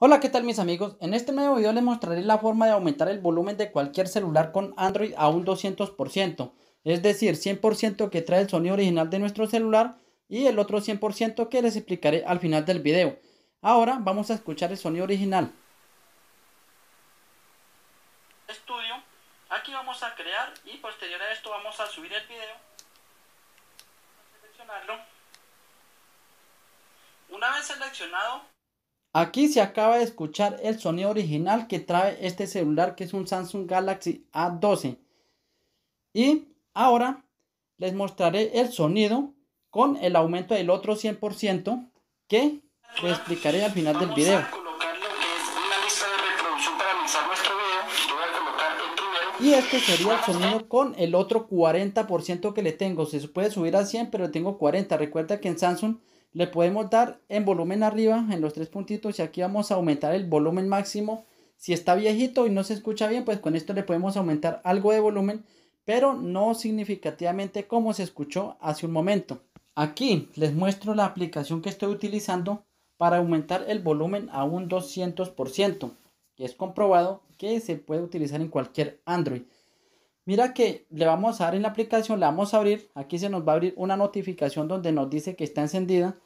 Hola qué tal mis amigos, en este nuevo video les mostraré la forma de aumentar el volumen de cualquier celular con Android a un 200%, es decir 100% que trae el sonido original de nuestro celular y el otro 100% que les explicaré al final del video. Ahora vamos a escuchar el sonido original. Estudio, aquí vamos a crear y posterior a esto vamos a subir el video, seleccionarlo. Una vez seleccionado Aquí se acaba de escuchar el sonido original que trae este celular que es un Samsung Galaxy A12. Y ahora les mostraré el sonido con el aumento del otro 100% que les explicaré al final del video. Y este sería el sonido con el otro 40% que le tengo. Se puede subir a 100, pero tengo 40. Recuerda que en Samsung le podemos dar en volumen arriba, en los tres puntitos, y aquí vamos a aumentar el volumen máximo. Si está viejito y no se escucha bien, pues con esto le podemos aumentar algo de volumen, pero no significativamente como se escuchó hace un momento. Aquí les muestro la aplicación que estoy utilizando para aumentar el volumen a un 200%, que es comprobado que se puede utilizar en cualquier Android. Mira que le vamos a dar en la aplicación, la vamos a abrir. Aquí se nos va a abrir una notificación donde nos dice que está encendida.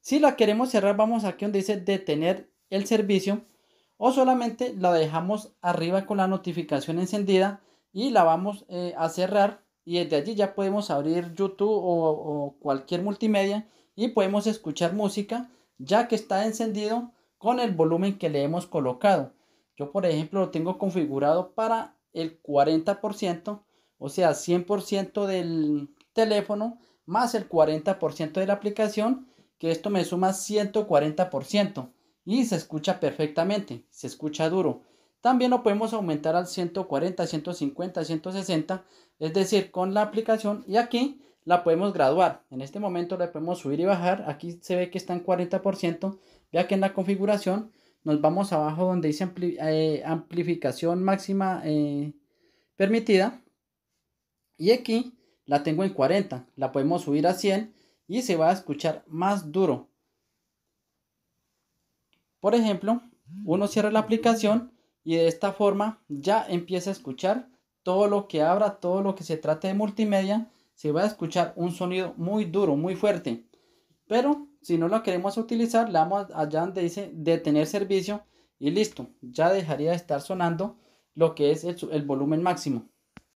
Si la queremos cerrar, vamos aquí donde dice detener el servicio. O solamente la dejamos arriba con la notificación encendida y la vamos eh, a cerrar. Y desde allí ya podemos abrir YouTube o, o cualquier multimedia y podemos escuchar música ya que está encendido con el volumen que le hemos colocado. Yo por ejemplo lo tengo configurado para el 40%, o sea, 100% del teléfono más el 40% de la aplicación, que esto me suma 140% y se escucha perfectamente, se escucha duro. También lo podemos aumentar al 140, 150, 160, es decir, con la aplicación y aquí la podemos graduar. En este momento la podemos subir y bajar, aquí se ve que está en 40%, ya que en la configuración nos vamos abajo donde dice eh, amplificación máxima eh, permitida. Y aquí la tengo en 40. La podemos subir a 100 y se va a escuchar más duro. Por ejemplo, uno cierra la aplicación y de esta forma ya empieza a escuchar todo lo que abra, todo lo que se trate de multimedia. Se va a escuchar un sonido muy duro, muy fuerte. Pero si no lo queremos utilizar, le damos allá donde dice detener servicio y listo. Ya dejaría de estar sonando lo que es el volumen máximo.